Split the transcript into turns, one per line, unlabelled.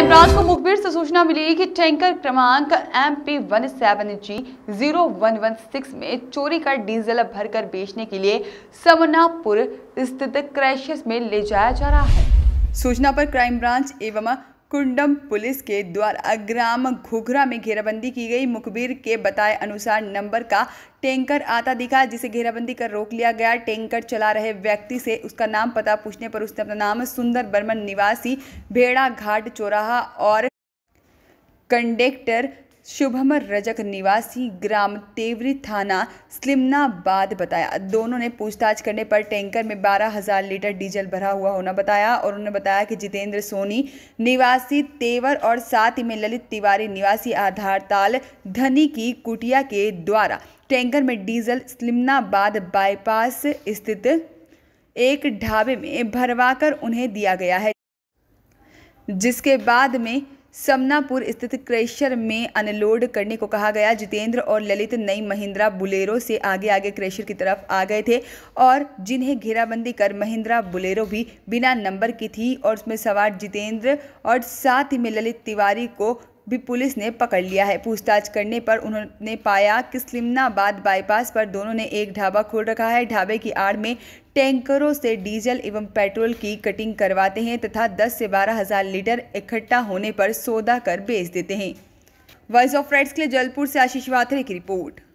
crime branch को मुखबिर से सूचना मिली कि टैंकर क्रमांक M P one seven G zero one one six में चोरी कर डीजल भरकर बेचने के लिए समनापुर स्थित क्रैशेस में ले जाया जा रहा है सूचना पर क्राइम ब्रांच एवं कुंडम पुलिस के द्वारा ग्राम घुघरा में घेराबंदी की गई मुखबिर के बताए अनुसार नंबर का टैंकर आता दिखा जिसे घेराबंदी कर रोक लिया गया टैंकर चला रहे व्यक्ति से उसका नाम पता पूछने पर उसने अपना नाम सुंदर बर्मन निवासी भेड़ा घाट चौराहा और कंडेक्टर शुभमर रजक निवासी ग्राम तेवरी थाना स्लिमनाबाद बताया दोनों ने पूछताछ करने पर टैंकर में बारह हजार लीटर डीजल भरा हुआ होना बताया और उन्होंने बताया कि जितेंद्र सोनी निवासी तेवर और साथ ही में ललित तिवारी निवासी आधारताल धनी की कुटिया के द्वारा टैंकर में डीजल स्लिमनाबाद बाईपास स्थित एक ढाबे में भरवा उन्हें दिया गया है जिसके बाद में समनापुर स्थित क्रेशर में अनलोड करने को कहा गया जितेंद्र और ललित नई महिंद्रा बुलेरो से आगे आगे क्रेशर की तरफ आ गए थे और जिन्हें घेराबंदी कर महिंद्रा बुलेरो भी बिना नंबर की थी और उसमें सवार जितेंद्र और साथ ही में ललित तिवारी को भी पुलिस ने पकड़ लिया है पूछताछ करने पर उन्होंने पाया कि स्लिमनाबाद बाईपास पर दोनों ने एक ढाबा खोल रखा है ढाबे की आड़ में टैंकरों से डीजल एवं पेट्रोल की कटिंग करवाते हैं तथा 10 से बारह हज़ार लीटर इकट्ठा होने पर सौदा कर बेच देते हैं वॉइस ऑफ राइट्स के लिए जलपुर से आशीष वाथरे की रिपोर्ट